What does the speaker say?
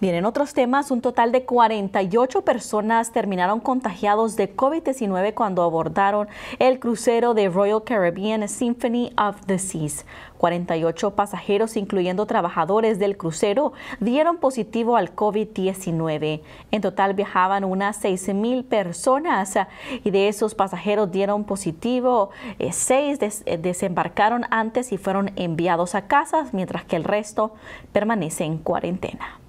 Bien, en otros temas, un total de 48 personas terminaron contagiados de COVID-19 cuando abordaron el crucero de Royal Caribbean Symphony of the Seas. 48 pasajeros, incluyendo trabajadores del crucero, dieron positivo al COVID-19. En total viajaban unas 6.000 personas y de esos pasajeros dieron positivo. 6 eh, seis eh, desembarcaron antes y fueron enviados a casas, mientras que el resto permanece en cuarentena.